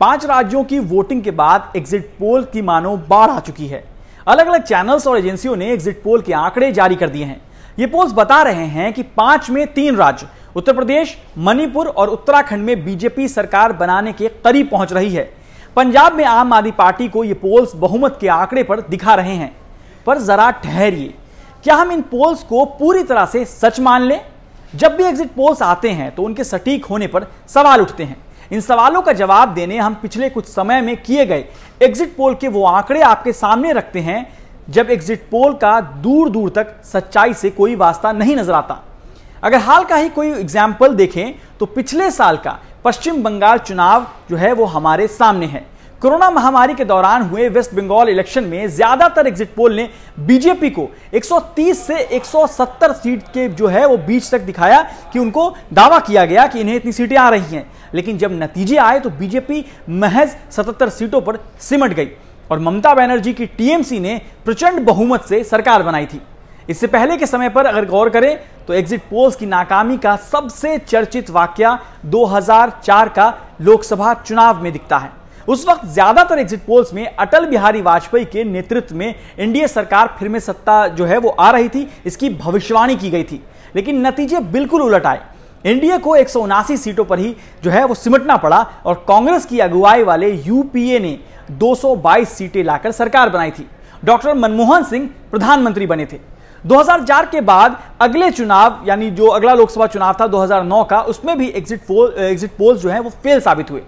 पांच राज्यों की वोटिंग के बाद एग्जिट पोल की मानो बाढ़ आ चुकी है अलग अलग चैनल्स और एजेंसियों ने एग्जिट पोल के आंकड़े जारी कर दिए हैं ये पोल्स बता रहे हैं कि पांच में तीन राज्य उत्तर प्रदेश मणिपुर और उत्तराखंड में बीजेपी सरकार बनाने के करीब पहुंच रही है पंजाब में आम आदमी पार्टी को ये पोल्स बहुमत के आंकड़े पर दिखा रहे हैं पर जरा ठहरिए क्या हम इन पोल्स को पूरी तरह से सच मान लें जब भी एग्जिट पोल्स आते हैं तो उनके सटीक होने पर सवाल उठते हैं इन सवालों का जवाब देने हम पिछले कुछ समय में किए गए एग्जिट पोल के वो आंकड़े आपके सामने रखते हैं जब एग्जिट पोल का दूर दूर तक सच्चाई से कोई वास्ता नहीं नजर आता अगर हाल का ही कोई एग्जाम्पल देखें तो पिछले साल का पश्चिम बंगाल चुनाव जो है वो हमारे सामने है कोरोना महामारी के दौरान हुए वेस्ट बंगाल इलेक्शन में ज्यादातर एग्जिट पोल ने बीजेपी को 130 से 170 सीट के जो है वो बीच तक दिखाया कि उनको दावा किया गया कि इन्हें इतनी सीटें आ रही हैं लेकिन जब नतीजे आए तो बीजेपी महज 77 सीटों पर सिमट गई और ममता बनर्जी की टीएमसी ने प्रचंड बहुमत से सरकार बनाई थी इससे पहले के समय पर अगर गौर करें तो एग्जिट पोल्स की नाकामी का सबसे चर्चित वाक्य दो का लोकसभा चुनाव में दिखता है उस वक्त ज्यादातर एग्जिट पोल्स में अटल बिहारी वाजपेयी के नेतृत्व में एनडीए सरकार फिर में सत्ता जो है वो आ रही थी इसकी भविष्यवाणी की गई थी लेकिन नतीजे बिल्कुल उलट आए एनडीए को एक सीटों पर ही जो है वो सिमटना पड़ा और कांग्रेस की अगुवाई वाले यूपीए ने 222 सीटें लाकर सरकार बनाई थी डॉक्टर मनमोहन सिंह प्रधानमंत्री बने थे 2004 के बाद अगले चुनाव यानी जो अगला लोकसभा चुनाव था 2009 का उसमें भी एग्जिट पोल एग्जिट पोल जो है वो फेल साबित हुए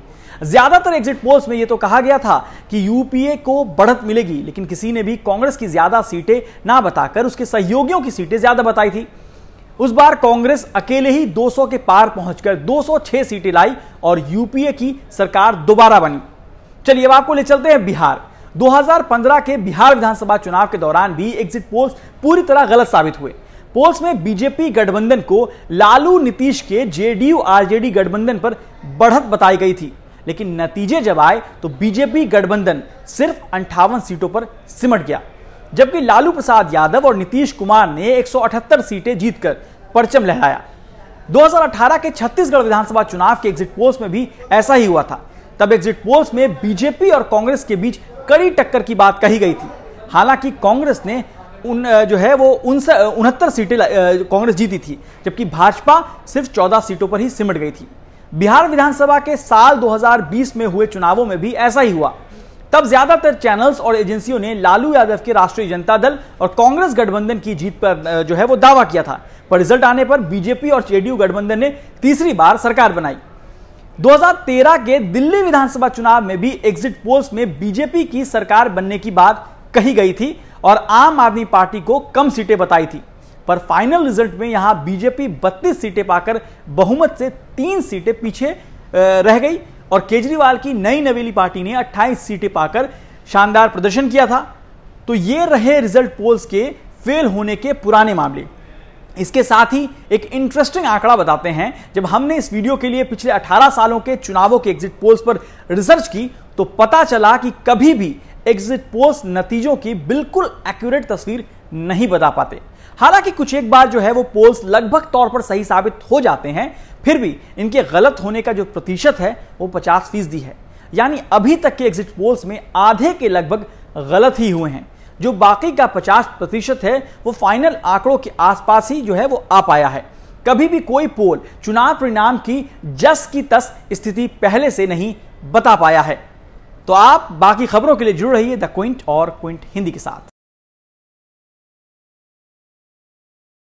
ज्यादातर एग्जिट पोल्स में यह तो कहा गया था कि यूपीए को बढ़त मिलेगी लेकिन किसी ने भी कांग्रेस की ज्यादा सीटें ना बताकर उसके सहयोगियों की सीटें ज्यादा बताई थी उस बार कांग्रेस अकेले ही 200 के पार पहुंचकर 206 सीटें लाई और यूपीए की सरकार दोबारा बनी चलिए अब आपको ले चलते हैं बिहार 2015 के बिहार विधानसभा चुनाव के दौरान भी एग्जिट पोल्स पूरी तरह गलत साबित हुए पोल्स में बीजेपी गठबंधन को लालू नीतीश के जेडीयू आरजेडी गठबंधन पर बढ़त बताई गई थी लेकिन नतीजे जब आए तो बीजेपी गठबंधन सिर्फ अंठावन सीटों पर सिमट गया जबकि लालू प्रसाद यादव और नीतीश कुमार ने 178 सीटें जीतकर परचम लहराया 2018 के छत्तीसगढ़ विधानसभा चुनाव के एग्जिट पोल्स में भी ऐसा ही हुआ था तब एग्जिट पोल्स में बीजेपी और कांग्रेस के बीच कड़ी टक्कर की बात कही गई थी हालांकि कांग्रेस ने उन जो है वो उनहत्तर सीटें कांग्रेस जीती थी जबकि भाजपा सिर्फ 14 सीटों पर ही सिमट गई थी बिहार विधानसभा के साल 2020 में हुए चुनावों में भी ऐसा ही हुआ तब ज्यादातर चैनल्स और एजेंसियों ने लालू यादव के राष्ट्रीय जनता दल और कांग्रेस गठबंधन की जीत पर जो है वो दावा किया था पर रिजल्ट आने पर बीजेपी और जेडीयू गठबंधन ने तीसरी बार सरकार बनाई 2013 के दिल्ली विधानसभा चुनाव में भी एग्जिट पोल्स में बीजेपी की सरकार बनने की बात कही गई थी और आम आदमी पार्टी को कम सीटें बताई थी पर फाइनल रिजल्ट में यहां बीजेपी 32 सीटें पाकर बहुमत से तीन सीटें पीछे रह गई और केजरीवाल की नई नवेली पार्टी ने 28 सीटें पाकर शानदार प्रदर्शन किया था तो ये रहे रिजल्ट पोल्स के फेल होने के पुराने मामले इसके साथ ही एक इंटरेस्टिंग आंकड़ा बताते हैं जब हमने इस वीडियो के लिए पिछले 18 सालों के चुनावों के एग्जिट पोल्स पर रिसर्च की तो पता चला कि कभी भी एग्जिट पोल्स नतीजों की बिल्कुल एक्यूरेट तस्वीर नहीं बता पाते हालांकि कुछ एक बार जो है वो पोल्स लगभग तौर पर सही साबित हो जाते हैं फिर भी इनके गलत होने का जो प्रतिशत है वो पचास फीसदी है यानी अभी तक के एग्जिट पोल्स में आधे के लगभग गलत ही हुए हैं जो बाकी का 50 प्रतिशत है वो फाइनल आंकड़ों के आसपास ही जो है वो आ पाया है कभी भी कोई पोल चुनाव परिणाम की जस की तस स्थिति पहले से नहीं बता पाया है तो आप बाकी खबरों के लिए जुड़ रहिए द क्विंट और क्विंट हिंदी के साथ